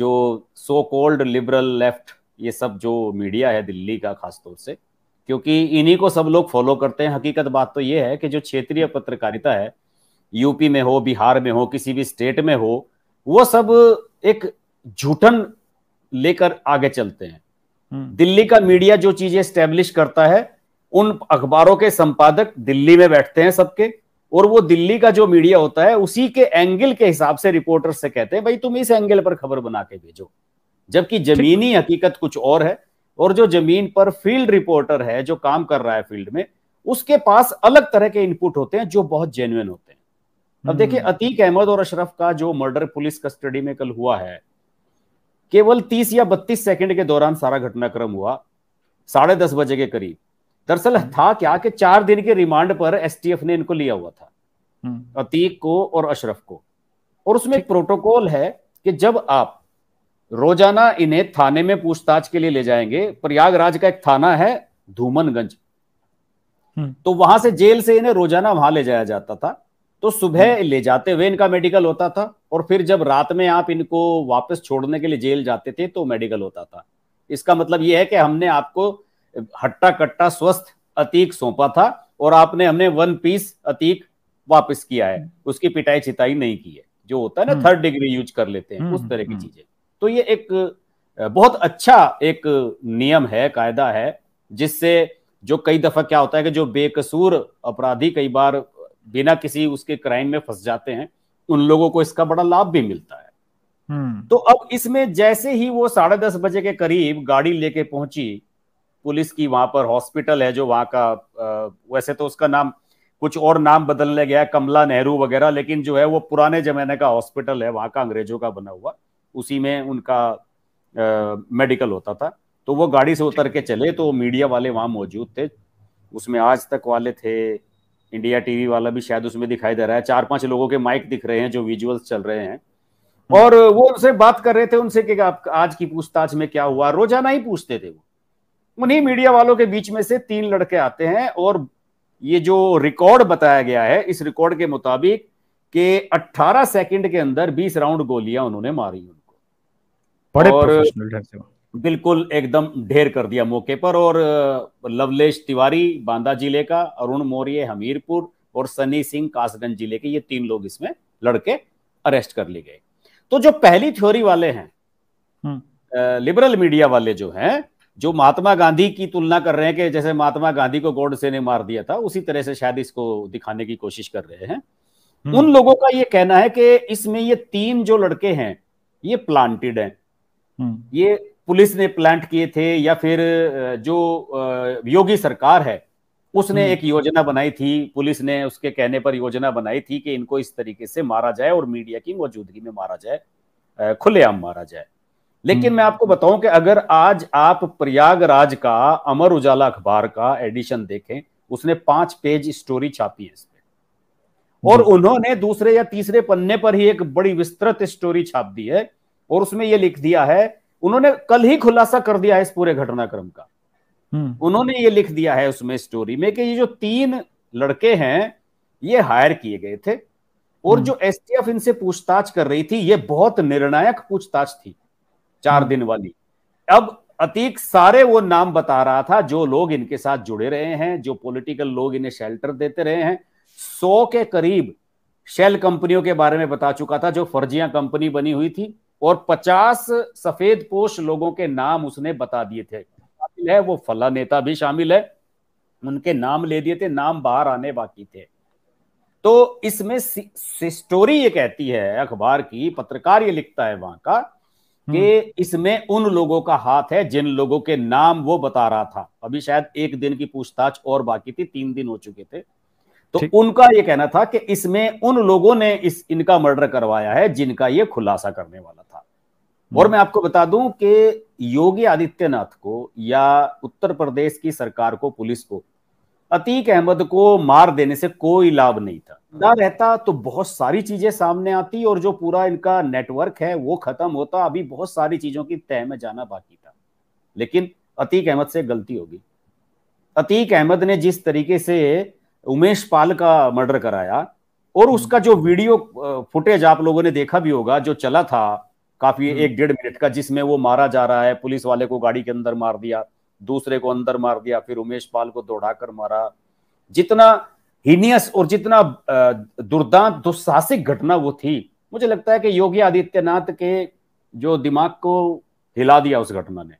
जो so cold liberal left ये सब जो मीडिया है दिल्ली का खासतौर से क्योंकि इन्हीं को सब लोग फॉलो करते हैं हकीकत बात तो ये है कि जो क्षेत्रीय पत्रकारिता है यूपी में हो बिहार में हो किसी भी स्टेट में हो वो सब एक झूठन लेकर आगे चलते हैं हम्म। दिल्ली का मीडिया जो चीजें स्टेब्लिश करता है उन अखबारों के संपादक दिल्ली में बैठते हैं सबके और वो दिल्ली का जो मीडिया होता है उसी के एंगल के हिसाब से रिपोर्टर से कहते हैं भाई तुम इस एंगल पर खबर बना के भेजो जबकि जमीनी हकीकत कुछ और है और जो जमीन पर फील्ड रिपोर्टर है जो काम कर रहा है फील्ड में उसके पास अलग तरह के इनपुट होते हैं जो बहुत जेन्युन होते हैं अब हम्म। देखिए अतीक अहमद और अशरफ का जो मर्डर पुलिस कस्टडी में कल हुआ है केवल तीस या बत्तीस सेकंड के दौरान सारा घटनाक्रम हुआ साढ़े दस बजे के करीब दरअसल था क्या कि चार दिन के रिमांड पर एसटीएफ ने इनको लिया हुआ था हम्म। अतीक को और अशरफ को और उसमें एक प्रोटोकॉल है कि जब आप रोजाना इन्हें थाने में पूछताछ के लिए ले जाएंगे प्रयागराज का एक थाना है धूमनगंज हम्म। तो वहां से जेल से इन्हें रोजाना वहां ले जाया जाता था तो सुबह हम्म। ले जाते हुए इनका मेडिकल होता था और फिर जब रात में आप इनको वापस छोड़ने के लिए जेल जाते थे तो मेडिकल होता था इसका मतलब यह है कि हमने आपको हट्टा कट्टा स्वस्थ अतीक सौंपा था और आपने हमने वन पीस अतीक वापस किया है हम्म। उसकी पिटाई चिताई नहीं की है जो होता है ना थर्ड डिग्री यूज कर लेते हैं हम्म, उस तरह की हम्म। चीजें तो ये एक बहुत अच्छा एक नियम है कायदा है जिससे जो कई दफा क्या होता है कि जो बेकसूर अपराधी कई बार बिना किसी उसके क्राइम में फंस जाते हैं उन लोगों को इसका बड़ा लाभ भी मिलता है तो अब इसमें जैसे ही वो साढ़े दस बजे के करीब गाड़ी लेके पहुंची पुलिस की वहां पर हॉस्पिटल है जो वहां का वैसे तो उसका नाम कुछ और नाम बदलने गया कमला नेहरू वगैरह लेकिन जो है वो पुराने जमाने का हॉस्पिटल है वहां का अंग्रेजों का बना हुआ उसी में उनका मेडिकल होता था तो वो गाड़ी से उतर के चले तो मीडिया वाले वहां मौजूद थे उसमें आज तक वाले थे इंडिया टीवी वाला भी शायद उसमें दिखाई दे रहा है चार पांच लोगों के माइक दिख रहे हैं जो विजुअल्स चल रहे हैं हम्म। और वो उनसे बात कर रहे थे उनसे कि आप आज की पूछताछ में क्या हुआ रोजाना ही पूछते थे वो उन्हीं मीडिया वालों के बीच में से तीन लड़के आते हैं और ये जो रिकॉर्ड बताया गया है इस रिकॉर्ड के मुताबिक कि 18 सेकंड के अंदर 20 राउंड गोलियां उन्होंने मारी उनको बड़े और बिल्कुल एकदम ढेर कर दिया मौके पर और लवलेश तिवारी बांदा जिले का अरुण मौर्य हमीरपुर और सनी सिंह कासगंज जिले के ये तीन लोग इसमें लड़के अरेस्ट कर लिए गए तो जो पहली थ्योरी वाले हैं लिबरल हम्म। मीडिया वाले जो हैं जो महात्मा गांधी की तुलना कर रहे हैं कि जैसे महात्मा गांधी को गोडसे ने मार दिया था उसी तरह से शायद इसको दिखाने की कोशिश कर रहे हैं हम्म। उन लोगों का ये कहना है कि इसमें ये तीन जो लड़के हैं ये प्लांटेड हैं हम्म। ये पुलिस ने प्लांट किए थे या फिर जो योगी सरकार है उसने हम्म। एक योजना बनाई थी पुलिस ने उसके कहने पर योजना बनाई थी कि इनको इस तरीके से मारा जाए और मीडिया की मौजूदगी में मारा जाए खुलेआम मारा जाए लेकिन हम्म। मैं आपको बताऊं कि अगर आज आप प्रयागराज का अमर उजाला अखबार का एडिशन देखें उसने पांच पेज स्टोरी छापी है इस पे और उन्होंने दूसरे या तीसरे पन्ने पर ही एक बड़ी विस्तृत स्टोरी छाप दी है और उसमें यह लिख दिया है उन्होंने कल ही खुलासा कर दिया है इस पूरे घटनाक्रम का हम्म। उन्होंने ये लिख दिया है उसमें स्टोरी में कि ये जो तीन लड़के हैं ये हायर किए गए थे और हम्म। जो एसटीएफ इनसे पूछताछ कर रही थी ये बहुत निर्णायक पूछताछ थी चार हाँ। दिन वाली अब अतीक सारे वो नाम बता रहा था जो लोग इनके साथ जुड़े रहे हैं जो पॉलिटिकल लोग इन्हें शेल्टर देते रहे हैं सौ के करीब शेल कंपनियों के बारे में बता चुका था जो फर्जिया कंपनी बनी हुई थी और पचास सफेद पोष लोगों के नाम उसने बता दिए थे शामिल है वो फला नेता भी शामिल है उनके नाम ले दिए थे नाम बाहर आने बाकी थे तो इसमें स्टोरी ये कहती है अखबार की पत्रकार ये लिखता है वहां का कि हम्म। इसमें उन लोगों का हाथ है जिन लोगों के नाम वो बता रहा था अभी शायद एक दिन की पूछताछ और बाकी थी तीन दिन हो चुके थे तो उनका ये कहना था कि इसमें उन लोगों ने इस इनका मर्डर करवाया है जिनका ये खुलासा करने वाला था और हम्म। मैं आपको बता दूं कि योगी आदित्यनाथ को या उत्तर प्रदेश की सरकार को पुलिस को अतीक अहमद को मार देने से कोई लाभ नहीं था हाँ। ना रहता तो बहुत सारी चीजें सामने आती और जो पूरा इनका नेटवर्क है वो खत्म होता अभी बहुत सारी चीजों की तय में जाना बाकी था लेकिन अतीक अहमद से गलती होगी अतीक अहमद ने जिस तरीके से उमेश पाल का मर्डर कराया और हाँ। उसका जो वीडियो फुटेज आप लोगों ने देखा भी होगा जो चला था काफी हाँ। एक डेढ़ मिनट का जिसमें वो मारा जा रहा है पुलिस वाले को गाड़ी के अंदर मार दिया दूसरे को अंदर मार दिया फिर उमेश पाल को दौड़ाकर मारा जितना हीनियस और जितना दुर्दांत दुस्साहसिक घटना वो थी मुझे लगता है कि योगी आदित्यनाथ के जो दिमाग को हिला दिया उस घटना ने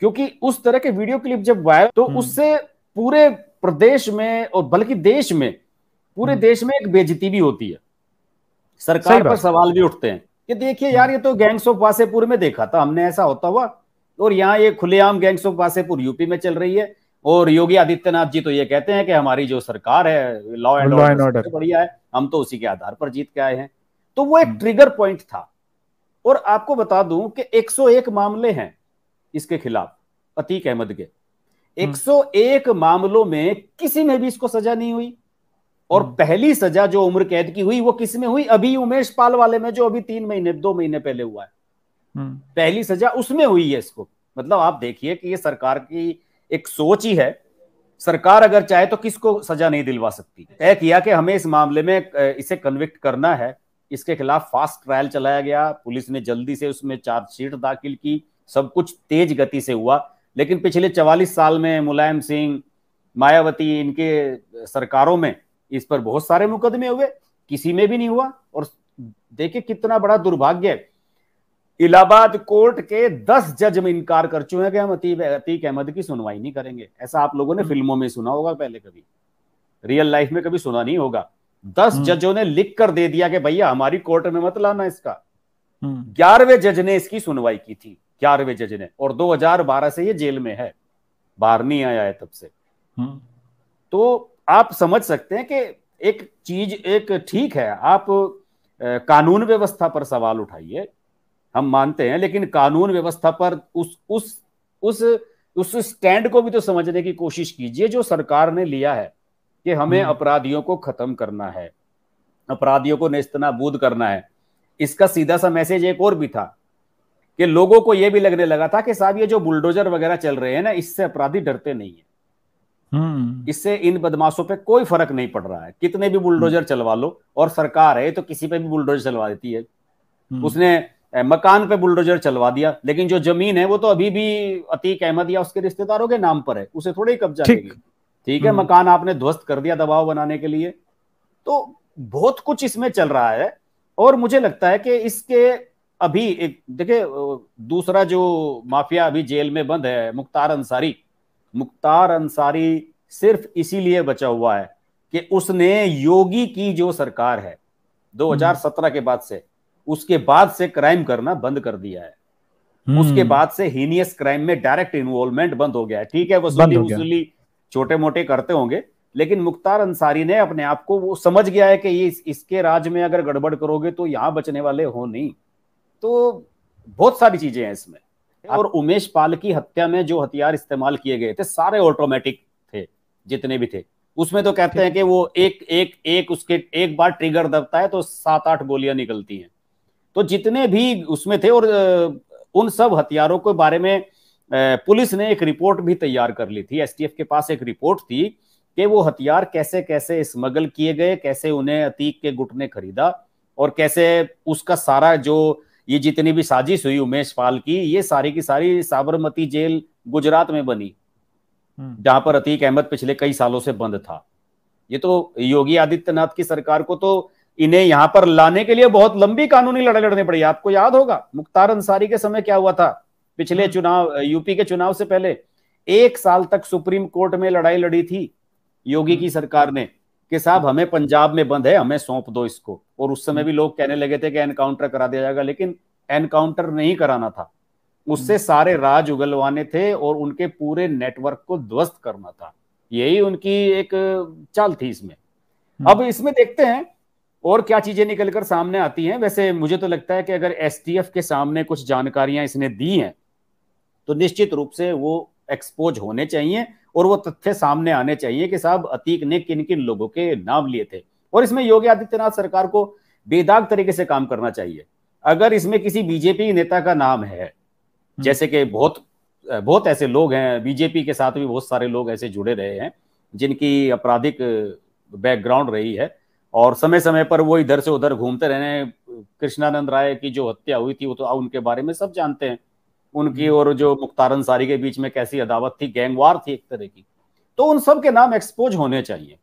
क्योंकि उस तरह के वीडियो क्लिप जब वायरल तो हम्म। उससे पूरे प्रदेश में और बल्कि देश में पूरे हम्म। देश में एक बेजती भी होती है सरकार पर सवाल भी उठते हैं कि देखिए यार ये तो गैंग्स ऑफ वासेपुर में देखा था हमने ऐसा होता हुआ और यहाँ ये खुलेआम गैंग्स ऑफ वासेपुर यूपी में चल रही है और योगी आदित्यनाथ जी तो ये कहते हैं कि हमारी जो सरकार है लॉ एंड ऑर्डर बढ़िया है हम तो उसी के आधार पर जीत के आए हैं तो वो एक ट्रिगर हम्म। पॉइंट था और आपको बता दूं कि 101 मामले हैं इसके खिलाफ अतीक अहमद के 101 हम्म। मामलों में किसी में भी इसको सजा नहीं हुई और हम्म। पहली सजा जो उम्र कैद की हुई वो किस में हुई अभी उमेश पाल वाले में जो अभी तीन महीने दो महीने पहले हुआ है पहली सजा उसमें हुई है इसको मतलब आप देखिए कि ये सरकार की एक सोच ही है सरकार अगर चाहे तो किसको सजा नहीं दिलवा सकती तय किया कि हमें इस मामले में इसे कन्विक्ट करना है इसके खिलाफ फास्ट ट्रायल चलाया गया पुलिस ने जल्दी से उसमें चार्जशीट दाखिल की सब कुछ तेज गति से हुआ लेकिन पिछले चवालीस साल में मुलायम सिंह मायावती इनके सरकारों में इस पर बहुत सारे मुकदमे हुए किसी में भी नहीं हुआ और देखिए कितना बड़ा दुर्भाग्य है इलाहाबाद कोर्ट के दस जज में इनकार कर चुके हैं कि हम अतीब अतीक अहमद की सुनवाई नहीं करेंगे ऐसा आप लोगों ने हम्म। फिल्मों में सुना होगा पहले कभी रियल लाइफ में कभी सुना नहीं होगा दस हम्म। जजों ने लिख कर दे दिया कि भैया हमारी कोर्ट में मत लाना इसका हम्म। ग्यारहवें जज ने इसकी सुनवाई की थी ग्यारहवें जज ने और 2012 से ये जेल में है बाहर नहीं आया है तब से तो आप समझ सकते हैं कि एक चीज एक ठीक है आप कानून व्यवस्था पर सवाल उठाइए हम मानते हैं लेकिन कानून व्यवस्था पर उस उस उस उस स्टैंड को भी तो समझने की कोशिश कीजिए जो सरकार ने लिया है कि हमें हम्म। अपराधियों को खत्म करना है अपराधियों को नेस्तनाबूद करना है इसका सीधा सा मैसेज एक और भी था कि लोगों को यह भी लगने लगा था कि साहब ये जो बुलडोजर वगैरह चल रहे हैं ना इससे अपराधी डरते नहीं है हम्म। इससे इन बदमाशों पे कोई फर्क नहीं पड़ रहा है कितने भी बुलडोजर हम्म। चलवा लो और सरकार है तो किसी पे भी बुलडोजर चलवा देती है उसने मकान पे बुलडोजर चलवा दिया लेकिन जो जमीन है वो तो अभी भी अतीक अहमद या उसके रिश्तेदारों के नाम पर है उसे थोड़ी ही कब्जा ठीक ठीक है हम्म। मकान आपने ध्वस्त कर दिया दबाव बनाने के लिए तो बहुत कुछ इसमें चल रहा है और मुझे लगता है कि इसके अभी एक देखिए दूसरा जो माफिया अभी जेल में बंद है मुख्तार अंसारी मुख्तार अंसारी सिर्फ इसीलिए बचा हुआ है कि उसने योगी की जो सरकार है 2017 हम्म। के बाद से उसके बाद से क्राइम करना बंद कर दिया है hmm. उसके बाद से हीनियस क्राइम में डायरेक्ट इन्वॉल्वमेंट बंद हो गया है ठीक है वसूली वसूली छोटे मोटे करते होंगे लेकिन मुख्तार अंसारी ने अपने आप को वो समझ गया है कि ये इस, इसके राज में अगर गड़बड़ करोगे तो यहां बचने वाले हो नहीं तो बहुत सारी चीजें हैं इसमें और उमेश पाल की हत्या में जो हथियार इस्तेमाल किए गए थे सारे ऑटोमेटिक थे जितने भी थे उसमें तो कहते हैं कि वो एक एक एक उसके एक बार ट्रिगर दबता है तो सात आठ गोलियां निकलती हैं तो जितने भी उसमें थे और उन सब हथियारों के बारे में पुलिस ने एक रिपोर्ट भी तैयार कर ली थी एसटीएफ के पास एक रिपोर्ट थी कि वो हथियार कैसे कैसे स्मगल किए गए कैसे उन्हें अतीक के गुट ने खरीदा और कैसे उसका सारा जो ये जितनी भी साजिश हुई उमेश पाल की ये सारी की सारी साबरमती जेल गुजरात में बनी हम्म। जहां पर अतीक अहमद पिछले कई सालों से बंद था ये तो योगी आदित्यनाथ की सरकार को तो इन्हें यहां पर लाने के लिए बहुत लंबी कानूनी लड़ाई लड़नी पड़ी आपको याद होगा मुख्तार अंसारी के समय क्या हुआ था पिछले हम्म। चुनाव यूपी के चुनाव से पहले एक साल तक सुप्रीम कोर्ट में लड़ाई लड़ी थी योगी की हम्म। सरकार ने कि साहब हमें पंजाब में बंद है हमें सौंप दो इसको और उस समय हम्म। भी लोग कहने लगे थे कि एनकाउंटर करा दिया जाएगा लेकिन एनकाउंटर नहीं कराना था उससे सारे राज उगलवाने थे और उनके पूरे नेटवर्क को ध्वस्त करना था यही उनकी एक चाल थी इसमें अब इसमें देखते हैं और क्या चीजें निकलकर सामने आती हैं वैसे मुझे तो लगता है कि अगर एसटीएफ के सामने कुछ जानकारियां इसने दी हैं तो निश्चित रूप से वो एक्सपोज होने चाहिए और वो तथ्य सामने आने चाहिए कि साहब अतीक ने किन किन लोगों के नाम लिए थे और इसमें योगी आदित्यनाथ सरकार को बेदाग तरीके से काम करना चाहिए अगर इसमें किसी बीजेपी नेता का नाम है हम्म। जैसे कि बहुत बहुत ऐसे लोग हैं बीजेपी के साथ भी बहुत सारे लोग ऐसे जुड़े रहे हैं जिनकी आपराधिक बैकग्राउंड रही है और समय समय पर वो इधर से उधर घूमते रहने कृष्णानंद राय की जो हत्या हुई थी वो तो उनके बारे में सब जानते हैं उनकी हम्म। और जो मुख्तार अंसारी के बीच में कैसी अदावत थी गैंगवार थी एक तरह की तो उन सब के नाम एक्सपोज होने चाहिए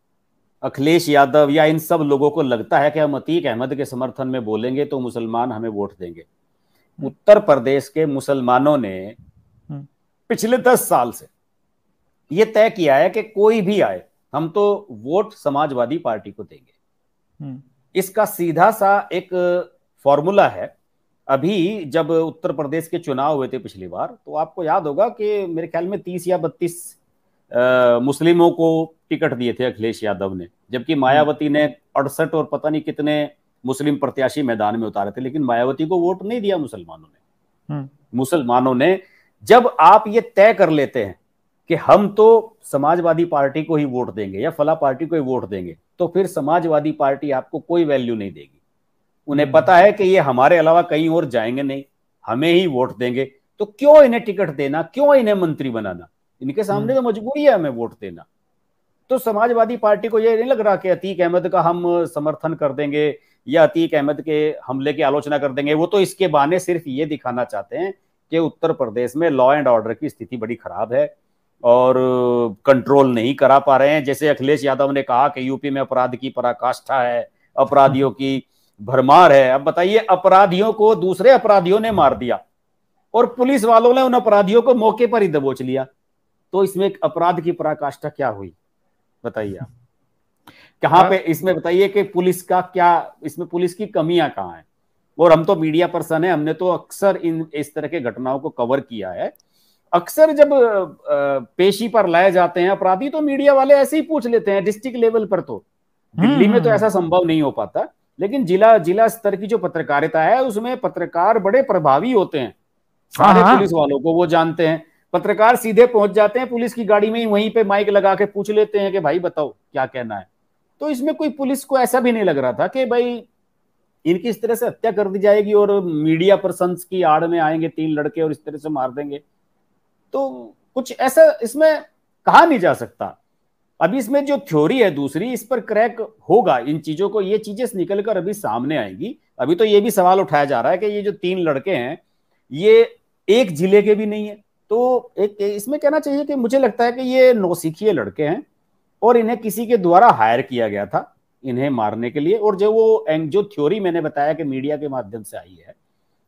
अखिलेश यादव या इन सब लोगों को लगता है कि हम अतीक अहमद के समर्थन में बोलेंगे तो मुसलमान हमें वोट देंगे हम्म। उत्तर प्रदेश के मुसलमानों ने हम्म। पिछले दस साल से यह तय किया है कि कोई भी आए हम तो वोट समाजवादी पार्टी को देंगे इसका सीधा सा एक फॉर्मूला है अभी जब उत्तर प्रदेश के चुनाव हुए थे पिछली बार तो आपको याद होगा कि मेरे ख्याल में तीस या बत्तीस मुस्लिमों को टिकट दिए थे अखिलेश यादव ने जबकि मायावती ने अड़सठ और पता नहीं कितने मुस्लिम प्रत्याशी मैदान में उतारे थे लेकिन मायावती को वोट नहीं दिया मुसलमानों ने हम्म। मुसलमानों ने जब आप ये तय कर लेते हैं कि हम तो समाजवादी पार्टी को ही वोट देंगे या फला पार्टी को ही वोट देंगे तो फिर समाजवादी पार्टी आपको कोई वैल्यू नहीं देगी उन्हें हम्म। पता है कि ये हमारे अलावा कहीं और जाएंगे नहीं हमें ही वोट देंगे तो क्यों इन्हें टिकट देना क्यों इन्हें मंत्री बनाना इनके सामने तो हम्म। मजबूरी है हमें वोट देना तो समाजवादी पार्टी को यह नहीं लग रहा कि अतीक अहमद का हम समर्थन कर देंगे या अतीक अहमद के हमले की आलोचना कर देंगे वो तो इसके बहाने सिर्फ ये दिखाना चाहते हैं कि उत्तर प्रदेश में लॉ एंड ऑर्डर की स्थिति बड़ी खराब है और कंट्रोल नहीं करा पा रहे हैं जैसे अखिलेश यादव ने कहा कि यूपी में अपराध की पराकाष्ठा है अपराधियों की भरमार है अब बताइए अपराधियों को दूसरे अपराधियों ने मार दिया और पुलिस वालों ने उन अपराधियों को मौके पर ही दबोच लिया तो इसमें एक अपराध की पराकाष्ठा क्या हुई बताइए आप पे इसमें बताइए कि पुलिस का क्या इसमें पुलिस की कमियां कहाँ है और हम तो मीडिया पर्सन है हमने तो अक्सर इन इस तरह के घटनाओं को कवर किया है अक्सर जब पेशी पर लाए जाते हैं अपराधी तो मीडिया वाले ऐसे ही पूछ लेते हैं डिस्ट्रिक्ट लेवल पर तो दिल्ली में तो हम्म। ऐसा संभव नहीं हो पाता लेकिन जिला जिला स्तर की जो पत्रकारिता है उसमें पत्रकार बड़े प्रभावी होते हैं सारे हाँ, हाँ। पुलिस वालों को वो जानते हैं पत्रकार सीधे पहुंच जाते हैं पुलिस की गाड़ी में ही वहीं पे माइक लगा के पूछ लेते हैं कि भाई बताओ क्या कहना है तो इसमें कोई पुलिस को ऐसा भी नहीं लग रहा था कि भाई इनकी इस तरह से हत्या कर दी जाएगी और मीडिया पर्सन की आड़ में आएंगे तीन लड़के और इस तरह से मार देंगे तो कुछ ऐसा इसमें कहा नहीं जा सकता अभी इसमें जो थ्योरी है दूसरी इस पर क्रैक होगा इन चीजों को ये चीजें निकल कर अभी सामने आएंगी अभी तो ये भी सवाल उठाया जा रहा है कि ये जो तीन लड़के हैं ये एक जिले के भी नहीं है तो एक इसमें कहना चाहिए कि मुझे लगता है कि ये नौसिखीय लड़के हैं और इन्हें किसी के द्वारा हायर किया गया था इन्हें मारने के लिए और जो वो जो थ्योरी मैंने बताया कि मीडिया के माध्यम से आई है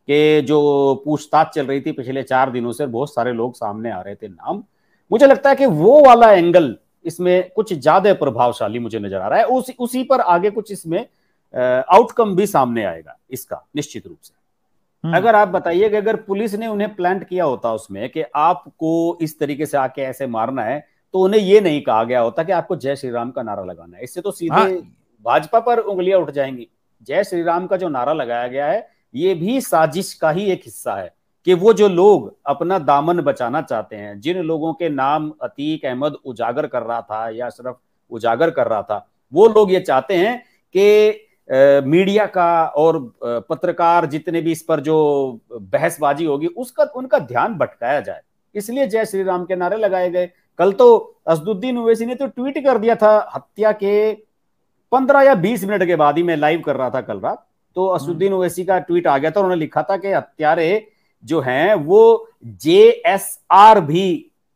कि जो पूछताछ चल रही थी पिछले चार दिनों से बहुत सारे लोग सामने आ रहे थे नाम मुझे लगता है कि वो वाला एंगल इसमें कुछ ज्यादा प्रभावशाली मुझे नजर आ रहा है उस, उसी पर आगे कुछ इसमें आउटकम भी सामने आएगा इसका निश्चित रूप से हम्म। अगर आप बताइए कि अगर पुलिस ने उन्हें प्लांट किया होता उसमें कि आपको इस तरीके से आके ऐसे मारना है तो उन्हें ये नहीं कहा गया होता कि आपको जय श्री राम का नारा लगाना है इससे तो सीधे हाँ। भाजपा पर उंगलियां उठ जाएंगी जय श्री राम का जो नारा लगाया गया है ये भी साजिश का ही एक हिस्सा है कि वो जो लोग अपना दामन बचाना चाहते हैं जिन लोगों के नाम अतीक अहमद उजागर कर रहा था या अशरफ उजागर कर रहा था वो लोग ये चाहते हैं कि मीडिया का और पत्रकार जितने भी इस पर जो बहसबाजी होगी उसका उनका ध्यान भटकाया जाए इसलिए जय श्री राम के नारे लगाए गए कल तो असदुद्दीन उवैसी ने तो ट्वीट कर दिया था हत्या के पंद्रह या बीस मिनट के बाद ही मैं लाइव कर रहा था कल रात तो हम्म। असुद्दीन ओवैसी का ट्वीट आ गया था उन्होंने लिखा था कि हत्यारे जो हैं वो जे एस आर भी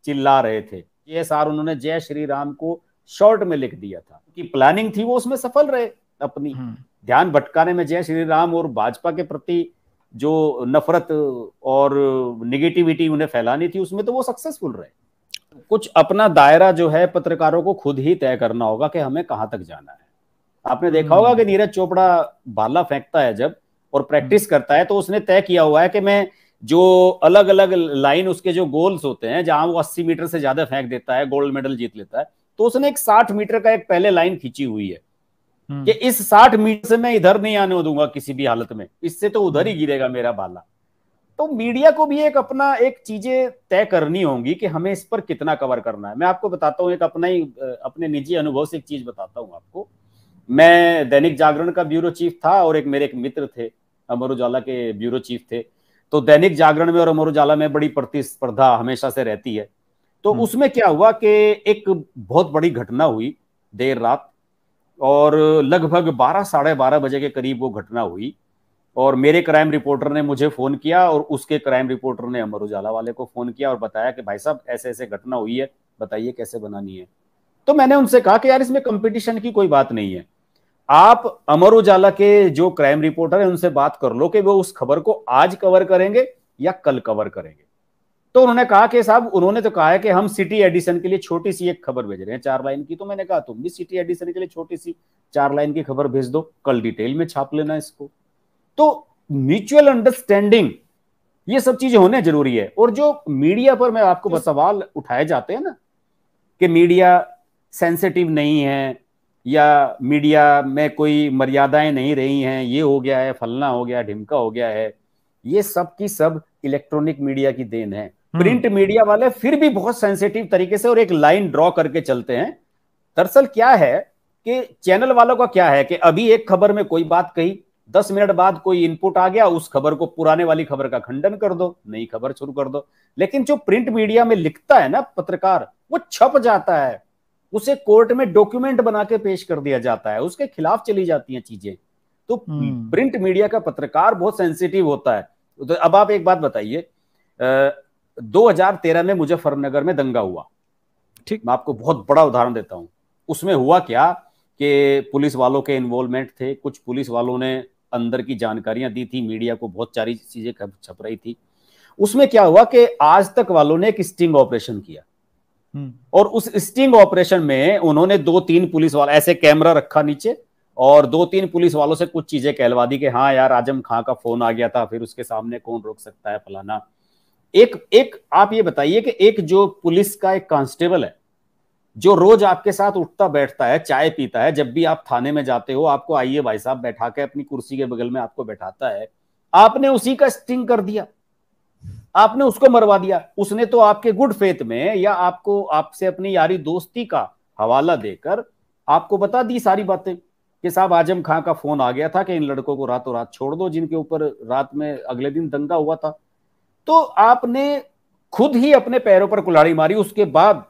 चिल्ला रहे थे जे एस आर उन्होंने जय श्री राम को शॉर्ट में लिख दिया था कि प्लानिंग थी वो उसमें सफल रहे अपनी हम्म। ध्यान भटकाने में जय श्री राम और भाजपा के प्रति जो नफरत और निगेटिविटी उन्हें फैलानी थी उसमें तो वो सक्सेसफुल रहे कुछ अपना दायरा जो है पत्रकारों को खुद ही तय करना होगा कि हमें कहां तक जाना है आपने देखा होगा कि हम्म। नीरज चोपड़ा भाला फेंकता है जब और प्रैक्टिस हम्म। करता है तो उसने तय किया हुआ है कि मैं जो अलग अलग लाइन उसके जो गोल्स होते हैं जहां वो 80 मीटर से ज्यादा फेंक देता है गोल्ड मेडल जीत लेता है तो उसने एक 60 मीटर का एक पहले लाइन खींची हुई है हम्म। कि इस 60 मीटर से मैं इधर नहीं आने दूंगा किसी भी हालत में इससे तो उधर ही गिरेगा मेरा भाला तो मीडिया को भी एक अपना एक चीजें तय करनी होंगी कि हमें इस पर कितना कवर करना है मैं आपको बताता हूँ एक अपना ही अपने निजी अनुभव से एक चीज बताता हूँ आपको मैं दैनिक जागरण का ब्यूरो चीफ था और एक मेरे एक मित्र थे अमर उजाला के ब्यूरो चीफ थे तो दैनिक जागरण में और अमर उजाला में बड़ी प्रतिस्पर्धा हमेशा से रहती है तो हम्म। उसमें क्या हुआ कि एक बहुत बड़ी घटना हुई देर रात और लगभग बारह साढ़े बारह बजे के करीब वो घटना हुई और मेरे क्राइम रिपोर्टर ने मुझे फोन किया और उसके क्राइम रिपोर्टर ने अमर उजाला वाले को फोन किया और बताया कि भाई साहब ऐसे ऐसे घटना हुई है बताइए कैसे बनानी है तो मैंने उनसे कहा कि यार इसमें कंपटीशन की कोई बात नहीं है आप अमर उजाला के जो क्राइम रिपोर्टर है उनसे बात कर लो कि वो उस खबर को आज कवर करेंगे या कल कवर करेंगे तो उन्होंने कहा कि साहब उन्होंने तो कहा है कि हम सिटी एडिशन के लिए छोटी सी एक खबर भेज रहे हैं चार लाइन की तो मैंने कहा तुम भी सिटी एडिशन के लिए छोटी सी चार लाइन की खबर भेज दो कल डिटेल में छाप लेना इसको तो म्यूचुअल अंडरस्टैंडिंग ये सब चीजें होने जरूरी है और जो मीडिया पर मैं आपको तो सवाल उठाए जाते हैं ना कि मीडिया सेंसिटिव नहीं है या मीडिया में कोई मर्यादाएं नहीं रही हैं ये हो गया है फलना हो गया ढिमका हो गया है ये सब की सब इलेक्ट्रॉनिक मीडिया की देन है हम्म। प्रिंट मीडिया वाले फिर भी बहुत सेंसिटिव तरीके से और एक लाइन ड्रॉ करके चलते हैं दरअसल क्या है कि चैनल वालों का क्या है कि अभी एक खबर में कोई बात कही दस मिनट बाद कोई इनपुट आ गया उस खबर को पुराने वाली खबर का खंडन कर दो नई खबर शुरू कर दो लेकिन जो प्रिंट मीडिया में लिखता है ना पत्रकार वो छप जाता है उसे कोर्ट में डॉक्यूमेंट बना के पेश कर दिया जाता है उसके खिलाफ चली जाती हैं चीजें तो हम्म। प्रिंट मीडिया का पत्रकार बहुत सेंसिटिव होता है तो अब आप एक बात बताइए 2013 में मुजफ्फरनगर में दंगा हुआ ठीक मैं आपको बहुत बड़ा उदाहरण देता हूं उसमें हुआ क्या कि पुलिस वालों के इन्वॉल्वमेंट थे कुछ पुलिस वालों ने अंदर की जानकारियां दी थी मीडिया को बहुत सारी चीजें छप रही थी उसमें क्या हुआ कि आज तक वालों ने एक स्टिंग ऑपरेशन किया और उस स्टिंग ऑपरेशन में उन्होंने दो तीन पुलिस वाले ऐसे कैमरा रखा नीचे और दो तीन पुलिस वालों से कुछ चीजें कहलवा दी कि हाँ यार आजम खां का फोन आ गया था फिर उसके सामने कौन रोक सकता है फलाना एक एक आप ये बताइए कि एक जो पुलिस का एक कांस्टेबल है जो रोज आपके साथ उठता बैठता है चाय पीता है जब भी आप थाने में जाते हो आपको आइए भाई साहब बैठा के अपनी कुर्सी के बगल में आपको बैठाता है आपने उसी का स्टिंग कर दिया आपने उसको मरवा दिया उसने तो आपके गुड फेथ में या आपको आपसे अपनी यारी दोस्ती का हवाला देकर आपको बता दी सारी बातें कि साहब आजम खां का फोन आ गया था कि इन लड़कों को रातों रात छोड़ दो जिनके ऊपर रात में अगले दिन दंगा हुआ था तो आपने खुद ही अपने पैरों पर कुल्हाड़ी मारी उसके बाद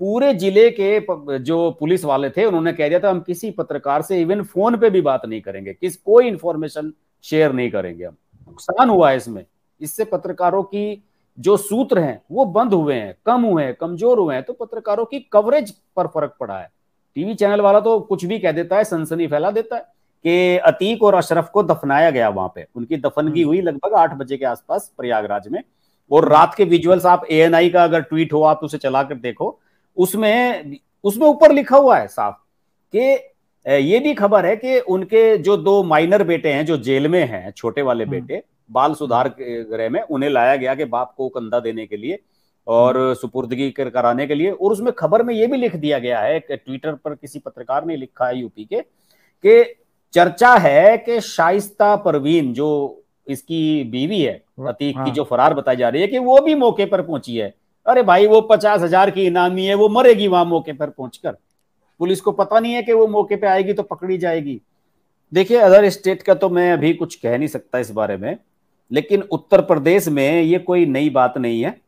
पूरे जिले के जो पुलिस वाले थे उन्होंने कह दिया था हम किसी पत्रकार से इवन फोन पे भी बात नहीं करेंगे किस कोई इंफॉर्मेशन शेयर नहीं करेंगे हम नुकसान हुआ है इसमें इससे पत्रकारों की जो सूत्र हैं वो बंद हुए हैं कम हुए हैं कमजोर हुए हैं तो पत्रकारों की कवरेज पर फर्क पड़ा है टीवी चैनल वाला तो कुछ भी कह देता है सनसनी फैला देता है कि अतीक और अशरफ को दफनाया गया वहां पे उनकी दफनगी हम्म। हुई लगभग आठ बजे के आसपास प्रयागराज में और रात के विजुअल्स आप ए का अगर ट्वीट हो आप उसे चलाकर देखो उसमें उसमें ऊपर लिखा हुआ है साफ कि ये भी खबर है कि उनके जो दो माइनर बेटे हैं जो जेल में हैं छोटे वाले हम्म। बेटे बाल सुधार गृह में उन्हें लाया गया कि बाप को कंधा देने के लिए और हम्म। सुपुर्दगी कर कराने के लिए और उसमें खबर में ये भी लिख दिया गया है ट्विटर पर किसी पत्रकार ने लिखा है यूपी के कि चर्चा है कि शाइस्ता परवीन जो इसकी बीवी है प्रतीक हाँ। की जो फरार बताई जा रही है कि वो भी मौके पर पहुंची है अरे भाई वो पचास हजार की इनामी है वो मरेगी वहां मौके पर पहुंचकर पुलिस को पता नहीं है कि वो मौके पर आएगी तो पकड़ी जाएगी देखिए अदर स्टेट का तो मैं अभी कुछ कह नहीं सकता इस बारे में लेकिन उत्तर प्रदेश में ये कोई नई बात नहीं है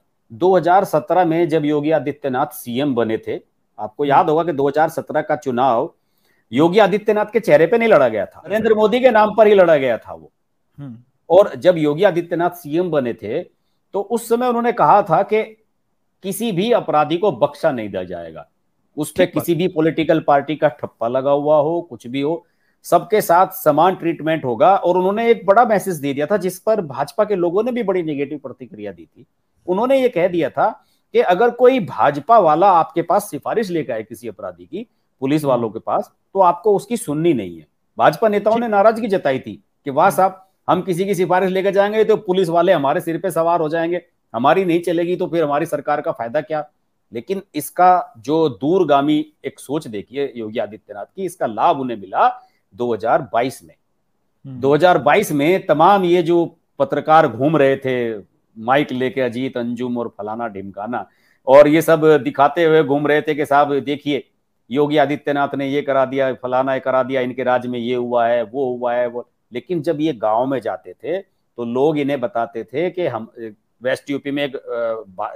2017 में जब योगी आदित्यनाथ सीएम बने थे आपको याद होगा कि 2017 का चुनाव योगी आदित्यनाथ के चेहरे पे नहीं लड़ा गया था नरेंद्र मोदी के नाम पर ही लड़ा गया था वो हम्म। और जब योगी आदित्यनाथ सीएम बने थे तो उस समय उन्होंने कहा था कि किसी भी अपराधी को बख्शा नहीं दिया जाएगा उस पर किसी भी पॉलिटिकल पार्टी का ठप्पा लगा हुआ हो कुछ भी हो सबके साथ समान ट्रीटमेंट होगा और उन्होंने एक बड़ा मैसेज दे दिया था जिस पर भाजपा के लोगों ने भी बड़ी नेगेटिव प्रतिक्रिया दी थी उन्होंने ये कह दिया था कि अगर कोई भाजपा वाला आपके पास सिफारिश लेकर आए किसी अपराधी की पुलिस वालों के पास तो आपको उसकी सुननी नहीं है भाजपा नेताओं ने नाराजगी जताई थी कि वाह साहब हम किसी की सिफारिश लेकर जाएंगे तो पुलिस वाले हमारे सिर पे सवार हो जाएंगे हमारी नहीं चलेगी तो फिर हमारी सरकार का फायदा क्या लेकिन इसका जो दूरगामी एक सोच देखिए योगी आदित्यनाथ की इसका लाभ उन्हें मिला 2022 में 2022 हम्म। में तमाम ये जो पत्रकार घूम रहे थे माइक लेके अजीत अंजुम और फलाना ढिमकाना और ये सब दिखाते हुए घूम रहे थे कि साहब देखिए योगी आदित्यनाथ ने ये करा दिया फलाना करा दिया इनके राज्य में ये हुआ है वो हुआ है वो लेकिन जब ये गांव में जाते थे तो लोग इन्हें बताते थे कि हम वेस्ट यूपी में एक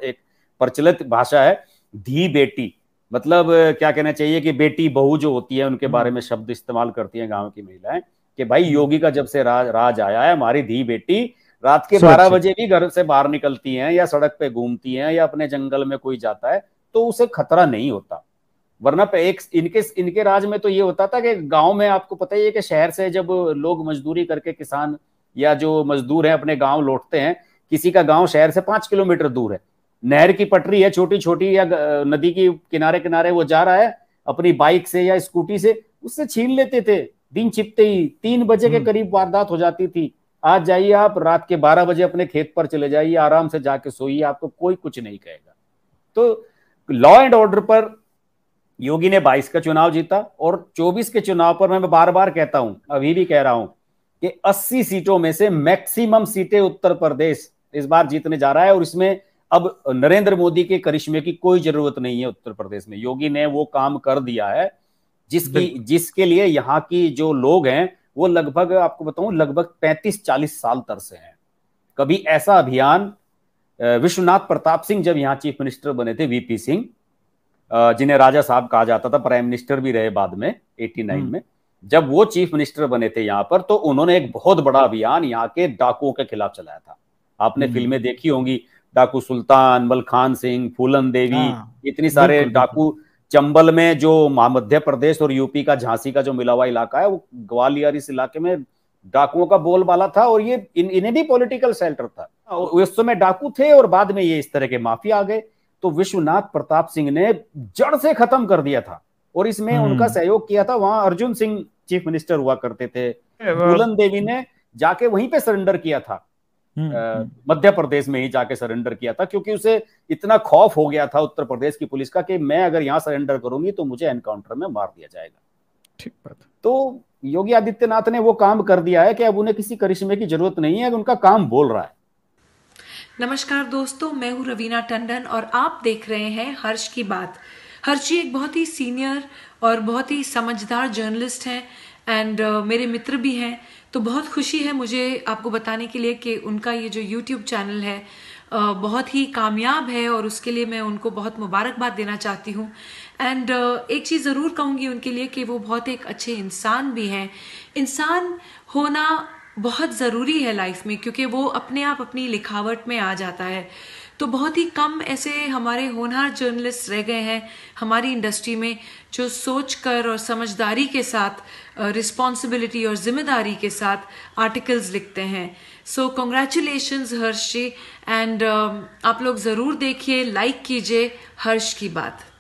एक प्रचलित भाषा है धी बेटी मतलब क्या कहना चाहिए कि बेटी बहू जो होती है उनके बारे में शब्द इस्तेमाल करती हैं गांव की महिलाएं कि भाई हम्म। योगी का जब से राज राज आया है हमारी धी बेटी रात के बारह बजे भी घर से बाहर निकलती हैं या सड़क पे घूमती हैं या अपने जंगल में कोई जाता है तो उसे खतरा नहीं होता वरना पे एक इनके इनके राज में तो ये होता था कि गांव में आपको पता ही है कि शहर से जब लोग मजदूरी करके किसान या जो मजदूर हैं अपने गांव लौटते हैं किसी का गांव शहर से पांच किलोमीटर दूर है नहर की पटरी है छोटी छोटी या नदी की किनारे किनारे वो जा रहा है अपनी बाइक से या स्कूटी से उससे छीन लेते थे दिन छिपते ही तीन बजे के हम्म। करीब वारदात हो जाती थी आज जाइए आप रात के बारह बजे अपने खेत पर चले जाइए आराम से जाके सोइए आपको कोई कुछ नहीं कहेगा तो लॉ एंड ऑर्डर पर योगी ने 22 का चुनाव जीता और 24 के चुनाव पर मैं बार बार कहता हूं अभी भी कह रहा हूं कि 80 सीटों में से मैक्सिमम सीटें उत्तर प्रदेश इस बार जीतने जा रहा है और इसमें अब नरेंद्र मोदी के करिश्मे की कोई जरूरत नहीं है उत्तर प्रदेश में योगी ने वो काम कर दिया है जिसकी जिसके लिए यहाँ की जो लोग हैं वो लगभग आपको बताऊं लगभग 35-40 साल तर से हैं कभी ऐसा अभियान विश्वनाथ प्रताप सिंह जब यहाँ चीफ मिनिस्टर बने थे वीपी सिंह जिन्हें राजा साहब कहा जाता था प्राइम मिनिस्टर भी रहे बाद में 89 हम्म। में जब वो चीफ मिनिस्टर बने थे यहाँ पर तो उन्होंने एक बहुत बड़ा अभियान यहाँ के डाकुओं के खिलाफ चलाया था आपने हम्म। फिल्में देखी होंगी डाकू सुल्तान बलखान सिंह फूलन देवी हाँ, इतनी सारे डाकू चंबल में जो मध्य प्रदेश और यूपी का झांसी का जो मिला हुआ इलाका है वो ग्वालियर इस इलाके में डाकुओं का बोलबाला था और ये इन इन्हें भी पॉलिटिकल सेल्टर था हाँ, उस समय डाकू थे और बाद में ये इस तरह के माफी आ गए तो विश्वनाथ प्रताप सिंह ने जड़ से खत्म कर दिया था और इसमें हम्म। उनका सहयोग किया था वहां अर्जुन सिंह चीफ मिनिस्टर हुआ करते थे फूलन देवी ने जाके वहीं पे सरेंडर किया था हम्म, हम्म। मध्य प्रदेश में ही जाके सरेंडर किया था क्योंकि उसे इतना खौफ हो गया था उत्तर प्रदेश की पुलिस का कि मैं अगर यहाँ सरेंडर करूंगी तो मुझे एनकाउंटर में मार दिया जाएगा ठीक बात तो योगी आदित्यनाथ ने वो काम कर दिया है कि अब उन्हें किसी करिश्मे की जरूरत नहीं है उनका काम बोल रहा है नमस्कार दोस्तों मैं हूँ रवीना टंडन और आप देख रहे हैं हर्ष की बात हर्ष जी एक बहुत ही सीनियर और बहुत ही समझदार जर्नलिस्ट हैं एंड uh, मेरे मित्र भी हैं तो बहुत खुशी है मुझे आपको बताने के लिए कि उनका ये जो यूट्यूब चैनल है uh, बहुत ही कामयाब है और उसके लिए मैं उनको बहुत मुबारकबाद देना चाहती हूँ एंड uh, एक चीज़ ज़रूर कहूँगी उनके लिए कि वो बहुत एक अच्छे इंसान भी हैं इंसान होना बहुत ज़रूरी है लाइफ में क्योंकि वो अपने आप अपनी लिखावट में आ जाता है तो बहुत ही कम ऐसे हमारे होनहार जर्नलिस्ट रह गए हैं हमारी इंडस्ट्री में जो सोच कर और समझदारी के साथ रिस्पॉन्सिबिलिटी और जिम्मेदारी के साथ आर्टिकल्स लिखते हैं so congratulation Harsh ji and आप लोग ज़रूर देखिए लाइक कीजिए हर्ष की बात